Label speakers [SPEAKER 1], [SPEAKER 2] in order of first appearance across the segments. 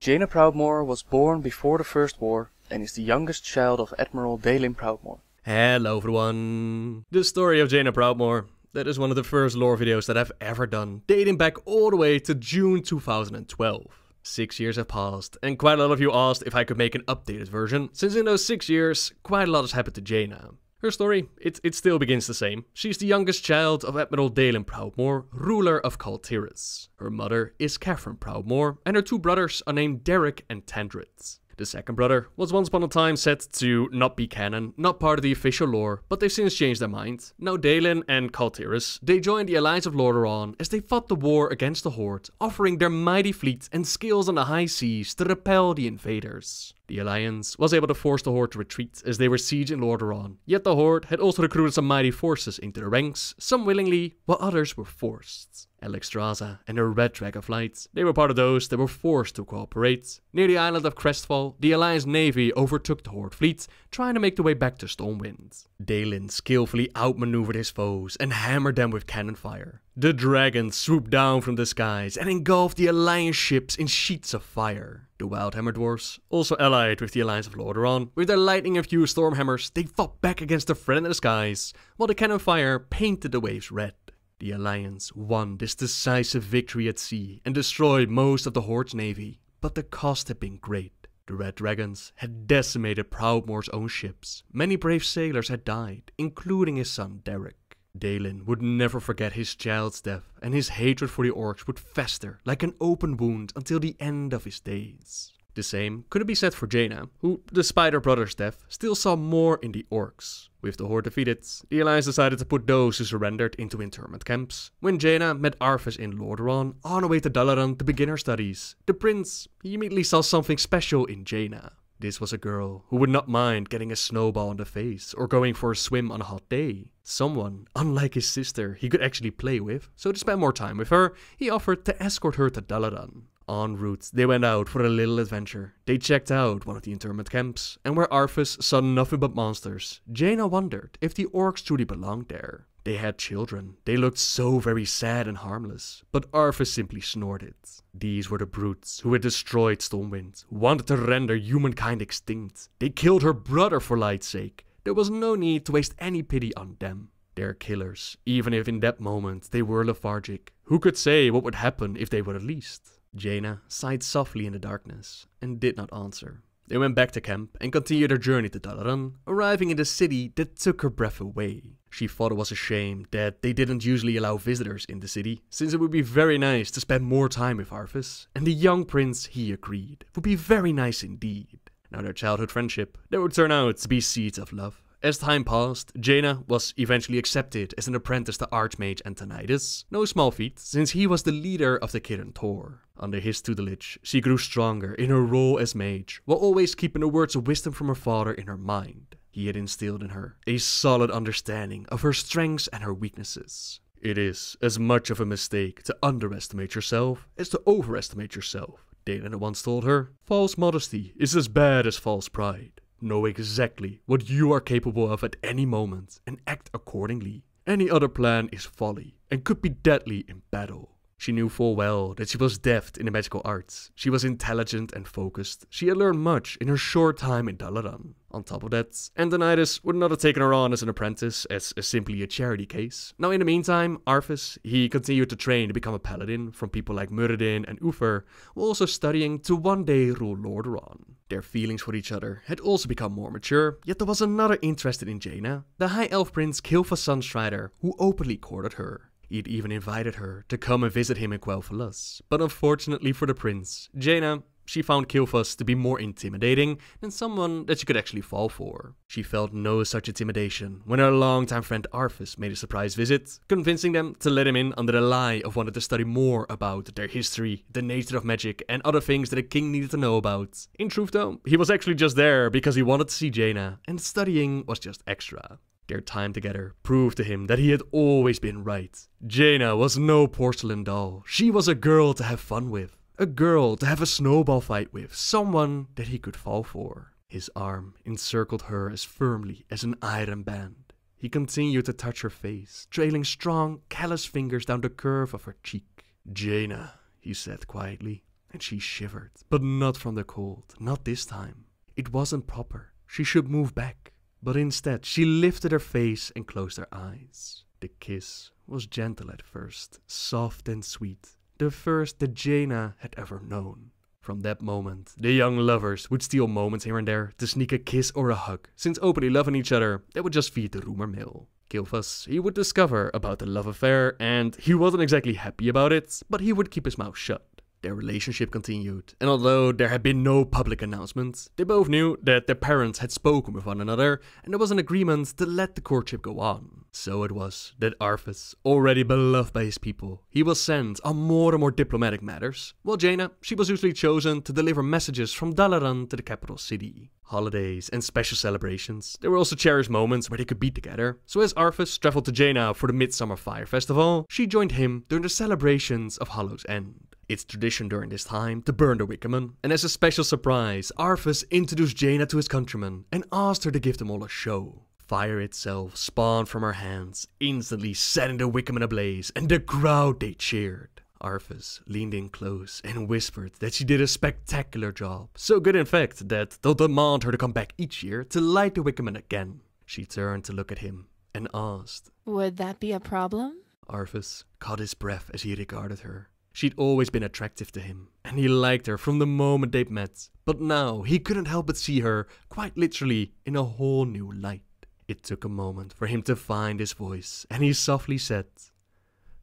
[SPEAKER 1] Jana Proudmore was born before the First War and is the youngest child of Admiral Balin Proudmore. Hello everyone! The story of Jana Proudmore. That is one of the first lore videos that I've ever done, dating back all the way to June 2012. Six years have passed, and quite a lot of you asked if I could make an updated version, since in those six years, quite a lot has happened to Jaina. Her story, it, it still begins the same. She's the youngest child of Admiral Dalen Proudmore, ruler of Kaltiris. Her mother is Catherine Proudmore, and her two brothers are named Derek and Tandrit. The second brother was once upon a time set to not be canon, not part of the official lore, but they've since changed their mind. Now Dalin and Kaltiris, they joined the Alliance of Lordaeron as they fought the war against the Horde, offering their mighty fleet and skills on the high seas to repel the invaders. The Alliance was able to force the Horde to retreat as they were sieged in Lordaeron, yet the Horde had also recruited some mighty forces into the ranks, some willingly, while others were forced. Alexstrasza, and her Red Tracker flights. They were part of those that were forced to cooperate. Near the island of Crestfall, the Alliance Navy overtook the Horde fleet, trying to make their way back to Stormwind. Dalin skillfully outmaneuvered his foes and hammered them with cannon fire. The dragons swooped down from the skies and engulfed the Alliance ships in sheets of fire. The Wildhammer dwarves, also allied with the Alliance of Lordaeron, with their lightning-infused stormhammers, they fought back against the threat in the skies, while the cannon fire painted the waves red. The Alliance won this decisive victory at sea and destroyed most of the Horde's navy, but the cost had been great. The Red Dragons had decimated Proudmoore's own ships. Many brave sailors had died, including his son Derek. Dalin would never forget his child's death, and his hatred for the orcs would fester like an open wound until the end of his days. The same could be said for Jaina, who, despite her brother's death, still saw more in the orcs. With the horde defeated, the Alliance decided to put those who surrendered into internment camps. When Jaina met Arthas in Lordaeron on her way to Dalaran to begin her studies, the prince immediately saw something special in Jaina. This was a girl who would not mind getting a snowball in the face or going for a swim on a hot day. Someone, unlike his sister, he could actually play with, so to spend more time with her, he offered to escort her to Dalaran. En route, they went out for a little adventure. They checked out one of the internment camps, and where Arthas saw nothing but monsters, Jaina wondered if the orcs truly belonged there. They had children. They looked so very sad and harmless, but Arthas simply snorted. These were the brutes who had destroyed Stormwind, wanted to render humankind extinct. They killed her brother for light's sake. There was no need to waste any pity on them. They're killers, even if in that moment they were lethargic. Who could say what would happen if they were released? Jaina sighed softly in the darkness and did not answer. They went back to camp and continued their journey to Dalaran, arriving in a city that took her breath away. She thought it was a shame that they didn't usually allow visitors in the city, since it would be very nice to spend more time with Arthas, and the young prince, he agreed, would be very nice indeed. Now their childhood friendship, that would turn out to be seeds of love, as time passed, Jaina was eventually accepted as an apprentice to Archmage Antonidas, no small feat since he was the leader of the Kirin Tor. Under his tutelage, she grew stronger in her role as mage, while always keeping the words of wisdom from her father in her mind. He had instilled in her a solid understanding of her strengths and her weaknesses. It is as much of a mistake to underestimate yourself as to overestimate yourself, Dana once told her. False modesty is as bad as false pride. Know exactly what you are capable of at any moment and act accordingly. Any other plan is folly and could be deadly in battle. She knew full well that she was deft in the magical arts. She was intelligent and focused. She had learned much in her short time in Dalaran. On top of that, Antonidas would not have taken her on as an apprentice, as, simply a charity case. Now in the meantime, Arthas, he continued to train to become a paladin from people like Muradin and Uther, while also studying to one day rule Lordaeron. Their feelings for each other had also become more mature, yet there was another interested in Jaina, the High Elf Prince Kilfa Sunstrider, who openly courted her. He would even invited her to come and visit him in Quel'Thalas, but unfortunately for the prince, Jaina she found Kilfus to be more intimidating than someone that she could actually fall for. She felt no such intimidation when her longtime friend Arthas made a surprise visit, convincing them to let him in under the lie of wanting to study more about their history, the nature of magic, and other things that a king needed to know about. In truth though, he was actually just there because he wanted to see Jaina, and studying was just extra. Their time together proved to him that he had always been right. Jaina was no porcelain doll. She was a girl to have fun with. A girl to have a snowball fight with, someone that he could fall for. His arm encircled her as firmly as an iron band. He continued to touch her face, trailing strong, callous fingers down the curve of her cheek. Jaina, he said quietly, and she shivered, but not from the cold, not this time. It wasn't proper. She should move back. But instead, she lifted her face and closed her eyes. The kiss was gentle at first, soft and sweet, the first that Jaina had ever known. From that moment, the young lovers would steal moments here and there to sneak a kiss or a hug, since openly loving each other, they would just feed the rumor mill. Kilfus, he would discover about the love affair, and he wasn't exactly happy about it, but he would keep his mouth shut. Their relationship continued, and although there had been no public announcements, they both knew that their parents had spoken with one another and there was an agreement to let the courtship go on. So it was that Arthas, already beloved by his people, he was sent on more and more diplomatic matters, while Jaina, she was usually chosen to deliver messages from Dalaran to the capital city. Holidays and special celebrations, there were also cherished moments where they could be together. So as Arthas travelled to Jaina for the Midsummer Fire Festival, she joined him during the celebrations of Hollow's End. It's tradition during this time to burn the Wickerman, and as a special surprise, Arthas introduced Jaina to his countrymen and asked her to give them all a show. Fire itself spawned from her hands, instantly setting the Wickerman ablaze, and the crowd they cheered. Arthas leaned in close and whispered that she did a spectacular job, so good in fact that they'll demand her to come back each year to light the Wickerman again. She turned to look at him and asked, Would that be a problem? Arthas caught his breath as he regarded her. She'd always been attractive to him, and he liked her from the moment they'd met. But now he couldn't help but see her, quite literally, in a whole new light. It took a moment for him to find his voice, and he softly said,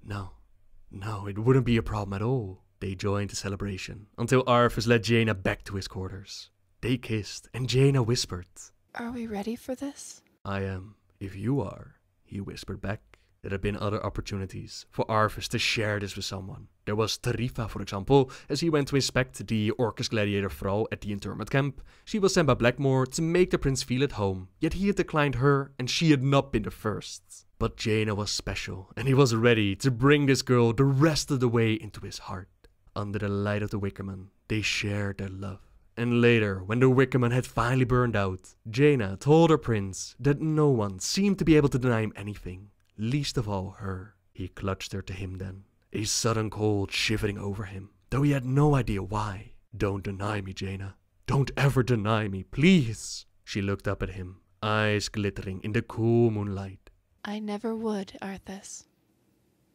[SPEAKER 1] No, no, it wouldn't be a problem at all. They joined the celebration until Arthas led Jaina back to his quarters. They kissed, and Jaina whispered, Are we ready for this? I am, if you are, he whispered back. There had been other opportunities for Arvis to share this with someone. There was Tarifa, for example, as he went to inspect the Orcus Gladiator Frau at the internment camp. She was sent by Blackmore to make the prince feel at home, yet he had declined her and she had not been the first. But Jaina was special, and he was ready to bring this girl the rest of the way into his heart. Under the light of the Wickerman, they shared their love. And later, when the Wickerman had finally burned out, Jaina told her prince that no one seemed to be able to deny him anything least of all her. He clutched her to him then, a sudden cold shivering over him, though he had no idea why. Don't deny me, Jaina. Don't ever deny me, please. She looked up at him, eyes glittering in the cool moonlight.
[SPEAKER 2] I never would, Arthas.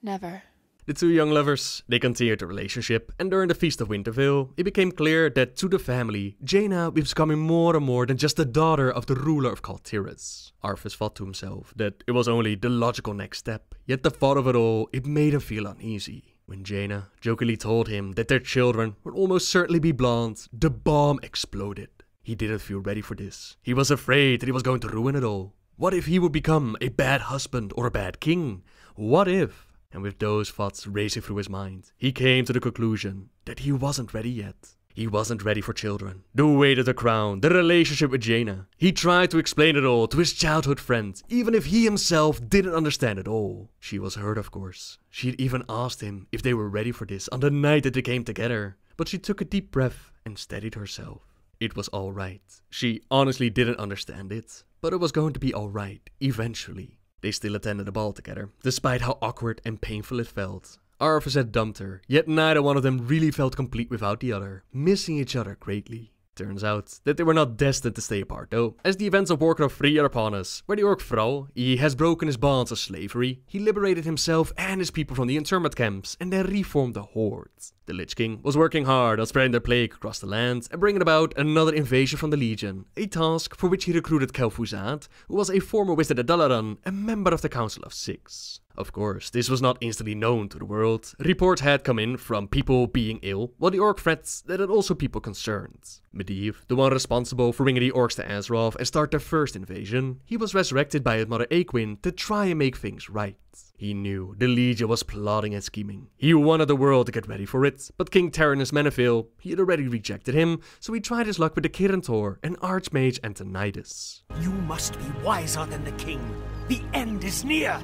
[SPEAKER 2] Never.
[SPEAKER 1] The two young lovers, they continued the relationship, and during the Feast of Winterfell, it became clear that to the family, Jaina was becoming more and more than just the daughter of the ruler of Kaltiris. Arthas thought to himself that it was only the logical next step, yet the thought of it all, it made him feel uneasy. When Jaina jokingly told him that their children would almost certainly be blonde, the bomb exploded. He didn't feel ready for this. He was afraid that he was going to ruin it all. What if he would become a bad husband or a bad king? What if and with those thoughts racing through his mind, he came to the conclusion that he wasn't ready yet. He wasn't ready for children. The weight of the crown, the relationship with Jaina. He tried to explain it all to his childhood friend, even if he himself didn't understand it all. She was hurt, of course. She'd even asked him if they were ready for this on the night that they came together. But she took a deep breath and steadied herself. It was alright. She honestly didn't understand it, but it was going to be alright, eventually. They still attended the ball together, despite how awkward and painful it felt. Arv had dumped her, yet neither one of them really felt complete without the other, missing each other greatly. Turns out that they were not destined to stay apart though, as the events of Warcraft 3 are upon us, where the orc Frau, he has broken his bonds of slavery, he liberated himself and his people from the internment camps, and then reformed the Horde. The Lich King was working hard on spreading the plague across the land and bringing about another invasion from the Legion, a task for which he recruited Kel'Thuzad, who was a former wizard at Dalaran, a member of the Council of Six. Of course, this was not instantly known to the world. Reports had come in from people being ill, while the orc threats that had also people concerned. Medivh, the one responsible for bringing the orcs to Azeroth and start their first invasion, he was resurrected by his mother Aequin to try and make things right. He knew the Legion was plotting and scheming. He wanted the world to get ready for it, but King Terranus Menefil, he had already rejected him, so he tried his luck with the Kirantor and Archmage Antonidas.
[SPEAKER 2] You must be wiser than the king. The end is near!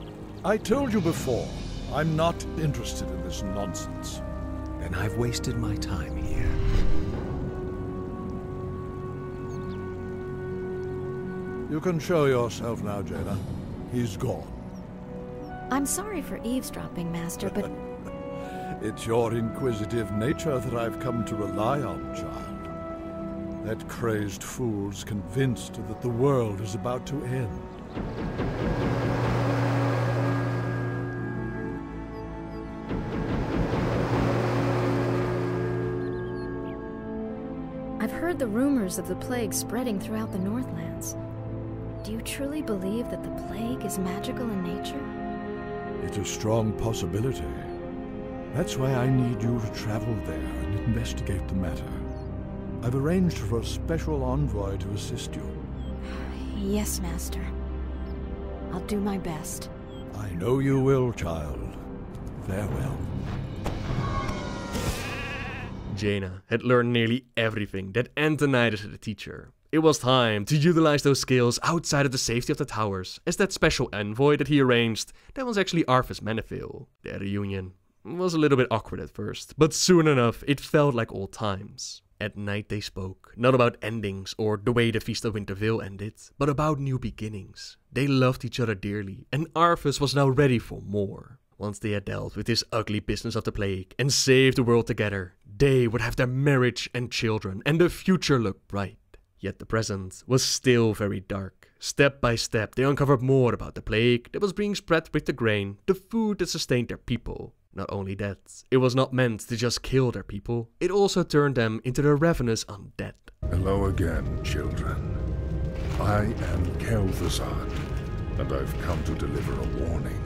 [SPEAKER 2] I told you before, I'm not interested in this nonsense. Then I've wasted my time here. You can show yourself now, Jaina. He's gone. I'm sorry for eavesdropping, Master, but... it's your inquisitive nature that I've come to rely on, child. That crazed fool's convinced that the world is about to end. heard the rumors of the plague spreading throughout the Northlands. Do you truly believe that the plague is magical in nature? It's a strong possibility. That's why I need you to travel there and investigate the matter. I've arranged for a special envoy to assist you. Yes, Master. I'll do my best. I know you will, child. Farewell.
[SPEAKER 1] Jaina had learned nearly everything that Antonides had taught her. It was time to utilize those skills outside of the safety of the towers, as that special envoy that he arranged, that was actually Arthas Menethil. Their reunion was a little bit awkward at first, but soon enough it felt like old times. At night they spoke, not about endings or the way the Feast of Winterville ended, but about new beginnings. They loved each other dearly, and Arthas was now ready for more. Once they had dealt with this ugly business of the plague and saved the world together, they would have their marriage and children, and the future looked bright. Yet the present was still very dark. Step by step, they uncovered more about the plague that was being spread with the grain, the food that sustained their people. Not only that, it was not meant to just kill their people, it also turned them into the ravenous undead.
[SPEAKER 2] Hello again, children. I am Kel'Thuzad, and I've come to deliver a warning.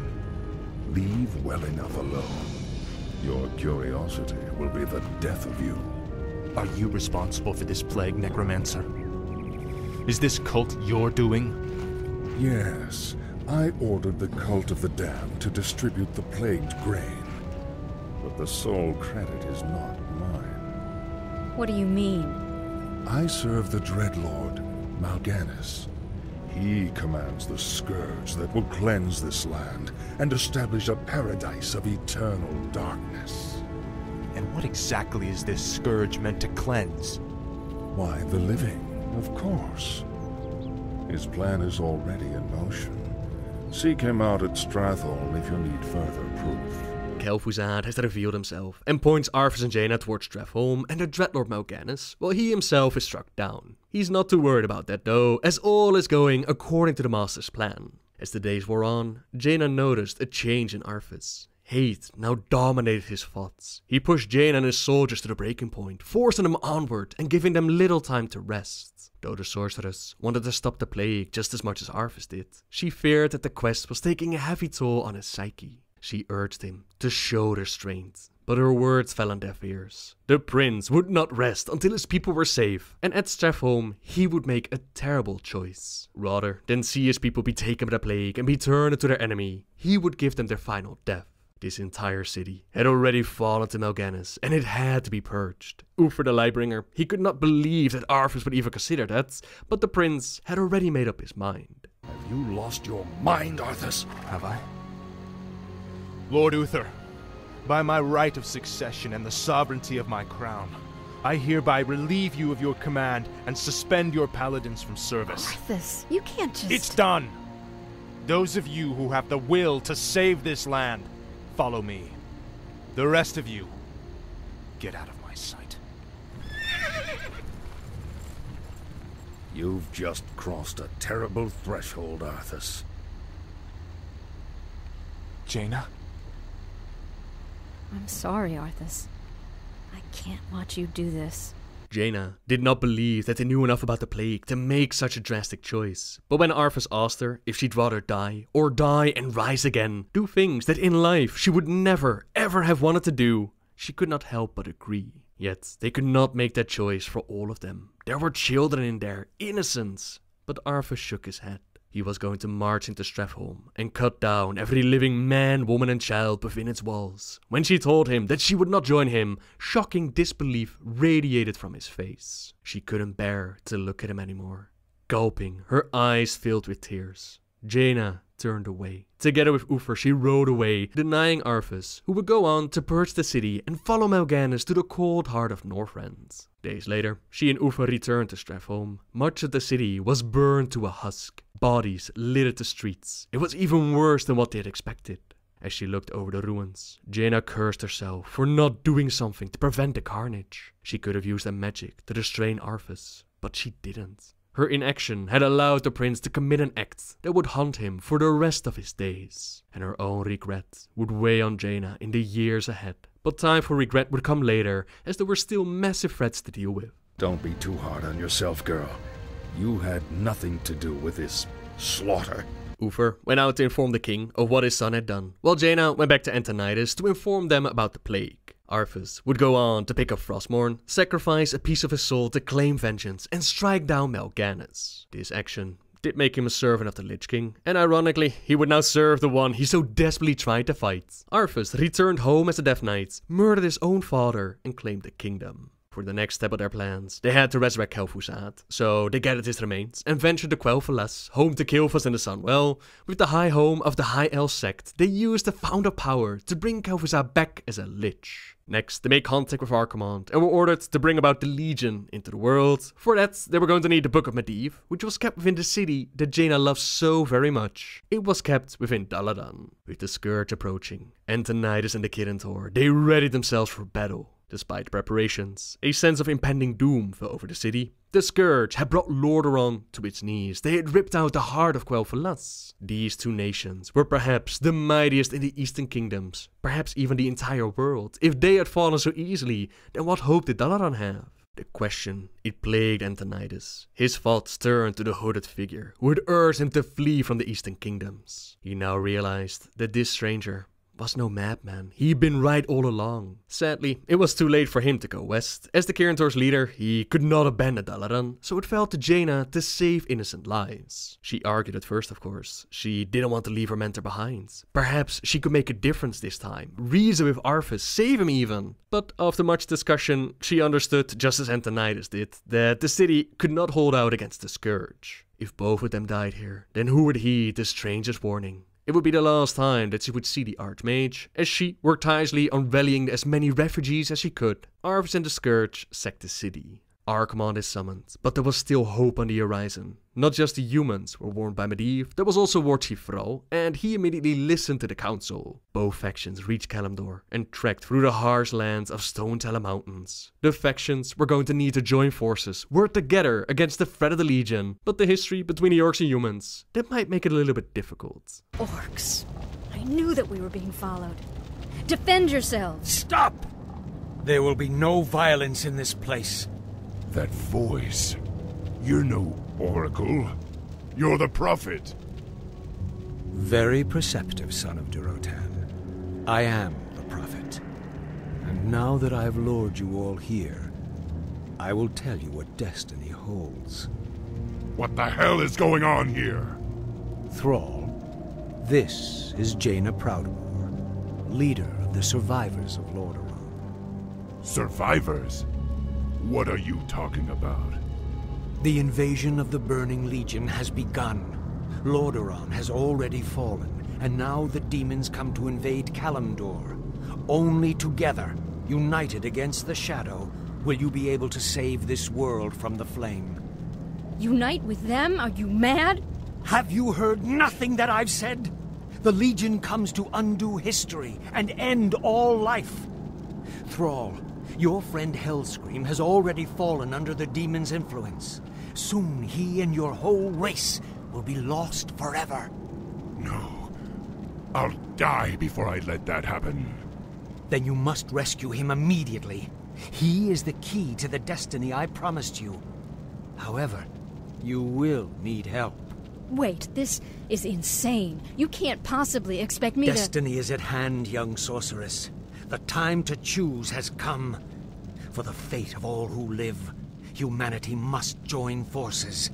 [SPEAKER 2] Leave well enough alone. Your curiosity will be the death of you. Are you responsible for this plague, Necromancer? Is this cult your doing? Yes. I ordered the Cult of the Damned to distribute the plagued grain. But the sole credit is not mine. What do you mean? I serve the Dreadlord, Mal'Ganis. He commands the scourge that will cleanse this land and establish a paradise of eternal darkness. And what exactly is this scourge meant to cleanse? Why, the living, of course. His plan is already in motion. Seek him out at Stratholm if you need further proof. Kel'Thuzad has revealed himself
[SPEAKER 1] and points Arthas and Jaina towards Trevholm and the Dreadlord Mal'Ganis, while he himself is struck down. He's not too worried about that though, as all is going according to the Master's plan. As the days wore on, Jaina noticed a change in Arthas. Hate now dominated his thoughts. He pushed Jaina and his soldiers to the breaking point, forcing them onward and giving them little time to rest. Though the sorceress wanted to stop the plague just as much as Arthas did, she feared that the quest was taking a heavy toll on his psyche. She urged him to show restraint, but her words fell on deaf ears. The prince would not rest until his people were safe, and at Strathholm he would make a terrible choice. Rather than see his people be taken by the plague and be turned into their enemy, he would give them their final death. This entire city had already fallen to Mal'Ganis, and it had to be purged. Uther the Lightbringer, he could not believe that Arthas would even consider that, but the prince had already made up his mind.
[SPEAKER 2] Have you lost your mind, Arthas? Have
[SPEAKER 1] I? Lord Uther, by my right of succession
[SPEAKER 2] and the sovereignty of my crown, I hereby relieve you of your command and suspend your paladins from service. Arthas, you can't just... It's done! Those of you who have the will to save this land, follow me. The rest of you, get out of my sight. You've just crossed a terrible threshold, Arthas. Jaina? I'm sorry, Arthas. I can't watch you do this.
[SPEAKER 1] Jaina did not believe that they knew enough about the plague to make such a drastic choice. But when Arthas asked her if she'd rather die, or die and rise again, do things that in life she would never, ever have wanted to do, she could not help but agree. Yet they could not make that choice for all of them. There were children in there, innocents. But Arthas shook his head. He was going to march into Strephholm and cut down every living man, woman, and child within its walls. When she told him that she would not join him, shocking disbelief radiated from his face. She couldn't bear to look at him anymore. Gulping, her eyes filled with tears, Jaina turned away. Together with Ufer, she rode away, denying Arthas, who would go on to purge the city and follow Mal'Ganis to the cold heart of Northrend. Days later, she and Ufer returned to Stratholme. Much of the city was burned to a husk. Bodies littered the streets. It was even worse than what they had expected. As she looked over the ruins, Jaina cursed herself for not doing something to prevent the carnage. She could have used a magic to restrain Arthas, but she didn't. Her inaction had allowed the prince to commit an act that would haunt him for the rest of his days, and her own regret would weigh on Jaina in the years ahead. But time for regret would come later, as there were still massive threats to deal with. Don't be too hard on yourself, girl.
[SPEAKER 2] You had nothing to do with this slaughter.
[SPEAKER 1] Ufer went out to inform the king of what his son had done, while Jaina went back to Antonidas to inform them about the plague. Arthas would go on to pick up Frostmourne, sacrifice a piece of his soul to claim vengeance, and strike down Melganis. This action did make him a servant of the Lich King, and ironically, he would now serve the one he so desperately tried to fight. Arthas returned home as a Death Knight, murdered his own father, and claimed the kingdom. For the next step of their plans, they had to resurrect Kel'Thuzad, so they gathered his remains and ventured to Quel'Thalas, home to Kil'Thas and the Sun. Well, with the high home of the High Elf sect, they used the Founder power to bring Kel'Thuzad back as a Lich. Next, they made contact with Archimond and were ordered to bring about the Legion into the world. For that, they were going to need the Book of Medivh, which was kept within the city that Jaina loves so very much. It was kept within Daladan. With the Scourge approaching, and Antonidas and the Tor, they readied themselves for battle. Despite preparations, a sense of impending doom fell over the city. The Scourge had brought Lordaeron to its knees. They had ripped out the heart of Quel'Thalas. These two nations were perhaps the mightiest in the Eastern Kingdoms, perhaps even the entire world. If they had fallen so easily, then what hope did Dalaran have? The question, it plagued Antonidas. His thoughts turned to the hooded figure, who had urged him to flee from the Eastern Kingdoms. He now realized that this stranger was no madman. He'd been right all along. Sadly, it was too late for him to go west. As the Kirintor's leader, he could not abandon Dalaran, so it fell to Jaina to save innocent lives. She argued at first, of course. She didn't want to leave her mentor behind. Perhaps she could make a difference this time, reason with Arthas, save him even. But after much discussion, she understood, just as Antonidas did, that the city could not hold out against the Scourge. If both of them died here, then who would heed the stranger's warning? It would be the last time that she would see the Archmage, as she worked tirelessly on rallying as many refugees as she could. Arves and the Scourge sacked the city. Arkmon is summoned, but there was still hope on the horizon. Not just the humans were warned by Medivh, there was also Warchief Fro, and he immediately listened to the council. Both factions reached Kalimdor and trekked through the harsh lands of Stone Teller Mountains. The factions were going to need to join forces, work together against the threat of the Legion, but the history between the orcs and humans, that might make it a little bit difficult.
[SPEAKER 2] Orcs. I knew that we were being followed. Defend yourselves! Stop! There will be no violence in this place. That voice. You're no oracle. You're the prophet. Very perceptive, son of Durotan. I am the prophet. And now that I've lured you all here, I will tell you what destiny holds. What the hell is going on here? Thrall, this is Jaina Proudmoore, leader of the survivors of Lordaeron. Survivors? What are you talking about? The invasion of the Burning Legion has begun. Lordaeron has already fallen, and now the demons come to invade Kalimdor. Only together, united against the Shadow, will you be able to save this world from the flame. Unite with them? Are you mad? Have you heard nothing that I've said? The Legion comes to undo history and end all life. Thrall, your friend Hellscream has already fallen under the demon's influence. Soon he and your whole race will be lost forever. No. I'll die before I let that happen. Then you must rescue him immediately. He is the key to the destiny I promised you. However, you will need help. Wait, this is insane. You can't possibly expect me destiny to- Destiny is at hand, young sorceress. The time to choose has come. For the fate of all who live, humanity must join forces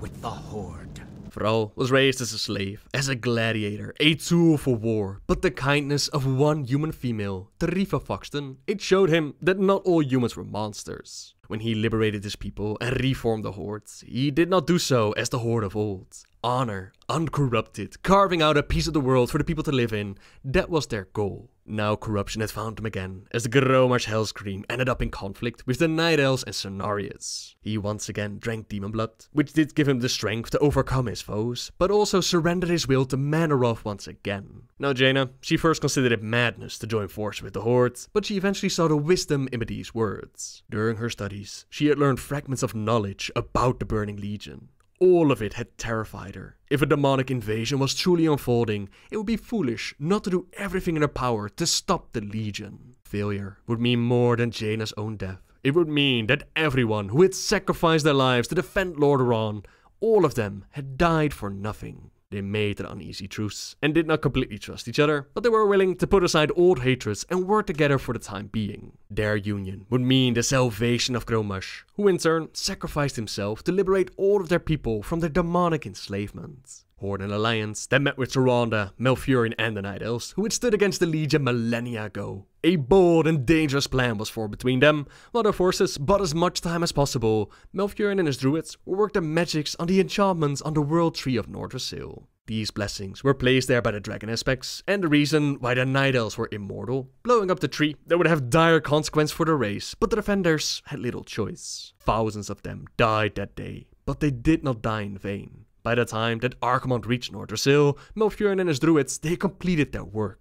[SPEAKER 2] with the Horde.
[SPEAKER 1] Frau was raised as a slave, as a gladiator, a tool for war, but the kindness of one human female, Tarifa Foxton, it showed him that not all humans were monsters. When he liberated his people and reformed the hordes, he did not do so as the Horde of old. Honor, uncorrupted, carving out a piece of the world for the people to live in, that was their goal. Now corruption had found him again, as the Gromarch Hellscream ended up in conflict with the Night Elves and Sonarius. He once again drank demon blood, which did give him the strength to overcome his foes, but also surrendered his will to Manoroth once again. Now Jaina, she first considered it madness to join forces with the Horde, but she eventually saw the wisdom in Medee's words. During her studies, she had learned fragments of knowledge about the Burning Legion, all of it had terrified her. If a demonic invasion was truly unfolding, it would be foolish not to do everything in her power to stop the Legion. Failure would mean more than Jaina's own death. It would mean that everyone who had sacrificed their lives to defend Lordaeron, all of them had died for nothing. They made an uneasy truce and did not completely trust each other, but they were willing to put aside old hatreds and work together for the time being. Their union would mean the salvation of Gromash, who in turn sacrificed himself to liberate all of their people from their demonic enslavement. Hord and Alliance then met with Saranda, Malfurion, and the Night Elves, who had stood against the Legion millennia ago. A bold and dangerous plan was formed between them. While their forces bought as much time as possible, Malfurion and his druids worked their magics on the enchantments on the World Tree of Nordrassil. These blessings were placed there by the dragon aspects, and the reason why the Night Elves were immortal. Blowing up the tree, that would have dire consequence for the race, but the defenders had little choice. Thousands of them died that day, but they did not die in vain. By the time that Archimond reached Nordrassil, Melfurin and his druids, they completed their work.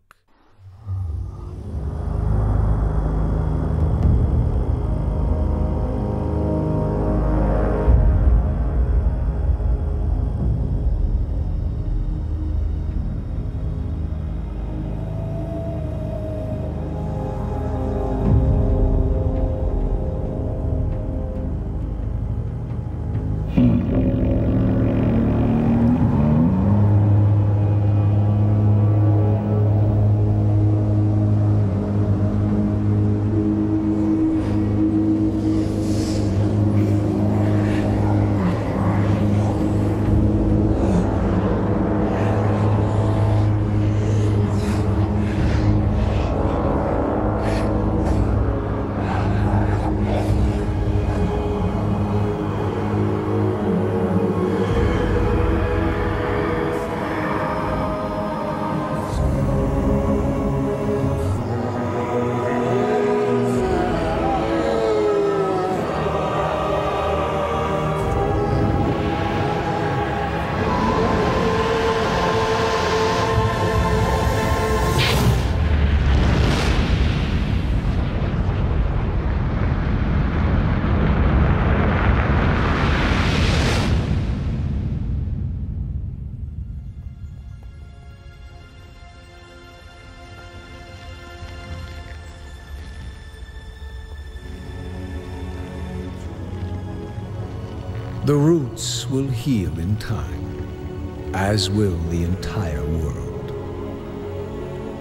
[SPEAKER 2] The roots will heal in time, as will the entire world.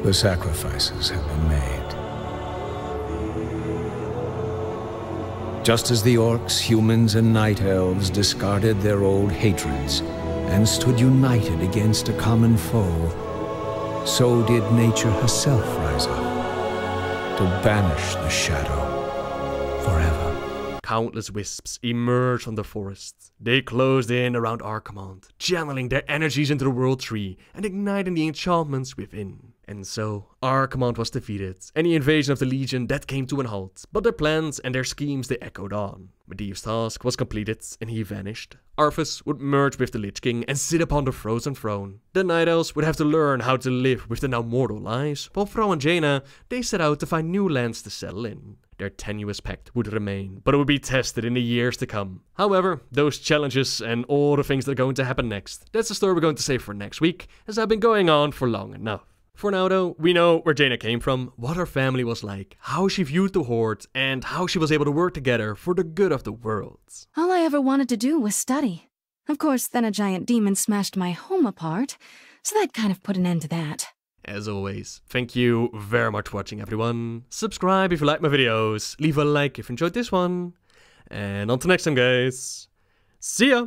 [SPEAKER 2] The sacrifices have been made. Just as the orcs, humans, and night elves discarded their old hatreds and stood united against a common foe, so did nature herself rise up to banish the shadow forever
[SPEAKER 1] countless wisps emerged from the forest. They closed in around our command, channeling their energies into the World Tree and igniting the enchantments within. And so, our command was defeated, and the invasion of the Legion that came to an halt, but their plans and their schemes they echoed on. Medivh's task was completed, and he vanished. Arthas would merge with the Lich King and sit upon the frozen throne. The Night Elves would have to learn how to live with the now mortal lives, while Fro and Jaina, they set out to find new lands to settle in their tenuous pact would remain, but it would be tested in the years to come. However, those challenges and all the things that are going to happen next, that's the story we're going to save for next week, as I've been going on for long enough. For now though, we know where Jaina came from, what her family was like, how she viewed the Horde, and how she was able to work together for the good of the world.
[SPEAKER 2] All I ever wanted to do was study. Of course, then a giant demon smashed my home apart, so that kind of put an end to
[SPEAKER 1] that. As always, thank you very much for watching everyone. Subscribe if you like my videos, leave a like if you enjoyed this one, and until next time guys, see ya!